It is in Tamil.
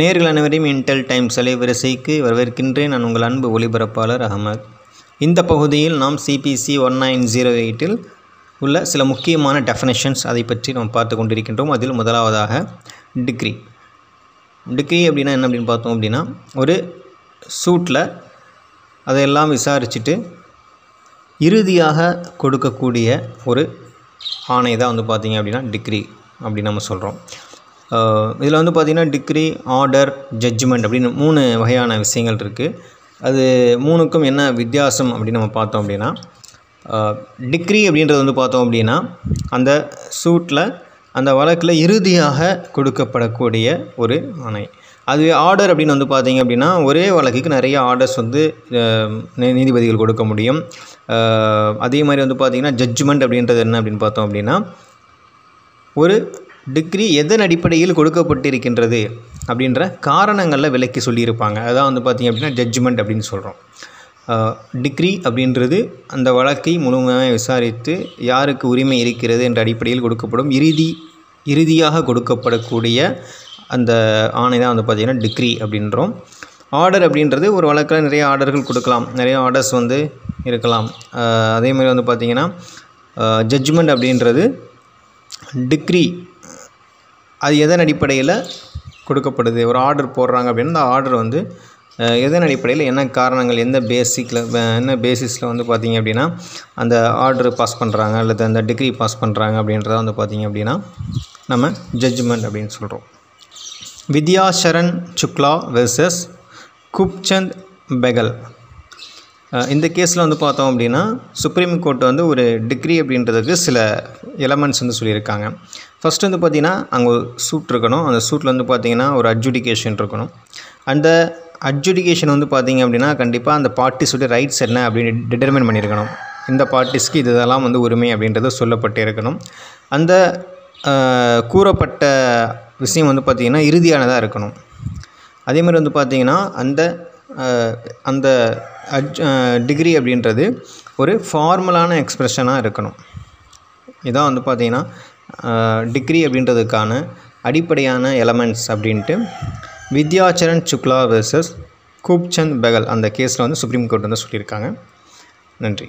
நேர்கள் அனைவரையும் இன்டெல் டைம்ஸ் அலைவரிசைக்கு வரவேற்கின்றேன் நான் உங்கள் அன்பு ஒளிபரப்பாளர் அகமத் இந்த பகுதியில் நாம் சிபிசி ஒன் நைன் ஜீரோ எயிட்டில் உள்ள சில முக்கியமான டெஃபனேஷன்ஸ் அதை பற்றி நாம் பார்த்து கொண்டிருக்கின்றோம் அதில் முதலாவதாக டிகிரி டிகிரி அப்படின்னா என்ன அப்படின்னு பார்த்தோம் அப்படின்னா ஒரு சூட்டில் அதையெல்லாம் விசாரிச்சுட்டு இறுதியாக கொடுக்கக்கூடிய ஒரு ஆணை தான் வந்து பார்த்திங்க அப்படின்னா டிகிரி அப்படின்னு நம்ம சொல்கிறோம் இதில் வந்து பார்த்திங்கன்னா டிகிரி ஆர்டர் ஜட்ஜ்மெண்ட் அப்படின்னு மூணு வகையான விஷயங்கள் இருக்குது அது மூணுக்கும் என்ன வித்தியாசம் அப்படின்னு நம்ம பார்த்தோம் அப்படின்னா டிகிரி அப்படின்றது வந்து பார்த்தோம் அப்படின்னா அந்த சூட்டில் அந்த வழக்கில் இறுதியாக கொடுக்கப்படக்கூடிய ஒரு ஆணை அதுவே ஆர்டர் அப்படின்னு வந்து பார்த்திங்க அப்படின்னா ஒரே வழக்குக்கு நிறைய ஆர்டர்ஸ் வந்து நீதிபதிகள் கொடுக்க முடியும் அதே மாதிரி வந்து பார்த்திங்கன்னா ஜட்ஜ்மெண்ட் அப்படின்றது என்ன அப்படின்னு பார்த்தோம் அப்படின்னா ஒரு டிகிரி எதன் அடிப்படையில் கொடுக்கப்பட்டிருக்கின்றது அப்படின்ற காரணங்களில் விலக்கி சொல்லியிருப்பாங்க அதான் வந்து பார்த்திங்க அப்படின்னா ஜட்ஜ்மெண்ட் அப்படின்னு சொல்கிறோம் டிகிரி அப்படின்றது அந்த வழக்கை முழுமையாக விசாரித்து யாருக்கு உரிமை இருக்கிறது என்ற அடிப்படையில் கொடுக்கப்படும் இறுதி இறுதியாக கொடுக்கப்படக்கூடிய அந்த ஆணை தான் வந்து பார்த்திங்கன்னா டிகிரி அப்படின்றோம் ஆர்டர் அப்படின்றது ஒரு வழக்கில் நிறைய ஆர்டர்கள் கொடுக்கலாம் நிறைய ஆர்டர்ஸ் வந்து இருக்கலாம் அதேமாதிரி வந்து பார்த்திங்கன்னா ஜட்ஜ்மெண்ட் அப்படின்றது டிக்ரி அது எதன் அடிப்படையில் கொடுக்கப்படுது ஒரு ஆர்டர் போடுறாங்க அப்படின்னா அந்த ஆர்டர் வந்து எதன் அடிப்படையில் என்ன காரணங்கள் எந்த பேசிக்கில் என்ன பேசிஸில் வந்து பார்த்திங்க அப்படின்னா அந்த ஆர்டர் பாஸ் பண்ணுறாங்க அல்லது அந்த டிகிரி பாஸ் பண்ணுறாங்க அப்படின்றத வந்து பார்த்திங்க அப்படின்னா நம்ம ஜட்ஜ்மெண்ட் அப்படின்னு சொல்கிறோம் சரண் சுக்லா வெர்சஸ் குப்சந்த் பெகல் இந்த கேஸில் வந்து பார்த்தோம் அப்படின்னா சுப்ரீம் கோர்ட் வந்து ஒரு டிகிரி அப்படின்றதுக்கு சில எலமெண்ட்ஸ் வந்து சொல்லியிருக்காங்க ஃபஸ்ட் வந்து பார்த்திங்கன்னா அங்கே ஒரு சூட் இருக்கணும் அந்த சூட்டில் வந்து பார்த்திங்கன்னா ஒரு அட்ஜுடிகேஷன் இருக்கணும் அந்த அட்ஜுடிகேஷன் வந்து பார்த்திங்க அப்படின்னா கண்டிப்பாக அந்த பார்ட்டிஸுடைய ரைட்ஸ் என்ன அப்படின்னு டிடெர்மின் பண்ணியிருக்கணும் இந்த பார்ட்டிஸ்க்கு இது இதெல்லாம் வந்து உரிமை அப்படின்றது சொல்லப்பட்டு இருக்கணும் அந்த கூறப்பட்ட விஷயம் வந்து பார்த்திங்கன்னா இறுதியானதாக இருக்கணும் அதேமாதிரி வந்து பார்த்திங்கன்னா அந்த அந்த டிகிரி அப்படின்றது ஒரு ஃபார்மலான எக்ஸ்ப்ரெஷனாக இருக்கணும் இதான் வந்து பார்த்திங்கன்னா டிகிரி அப்படின்றதுக்கான அடிப்படையான எலமெண்ட்ஸ் அப்படின்ட்டு வித்யாச்சரன் சுக்லா வர்சஸ் கூப்சந்த் பெகல் அந்த கேஸில் வந்து சுப்ரீம் கோர்ட் வந்து சொல்லியிருக்காங்க நன்றி